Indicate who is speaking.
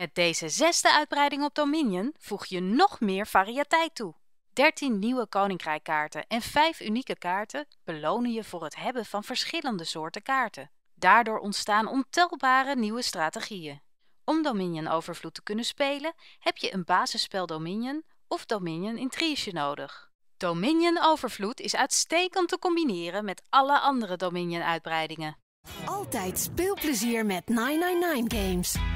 Speaker 1: Met deze zesde uitbreiding op Dominion voeg je nog meer variëteit toe. 13 nieuwe koninkrijkkaarten en 5 unieke kaarten belonen je voor het hebben van verschillende soorten kaarten. Daardoor ontstaan ontelbare nieuwe strategieën. Om Dominion Overvloed te kunnen spelen, heb je een basisspel Dominion of Dominion Intrige nodig. Dominion Overvloed is uitstekend te combineren met alle andere Dominion uitbreidingen. Altijd speelplezier met
Speaker 2: 999 Games.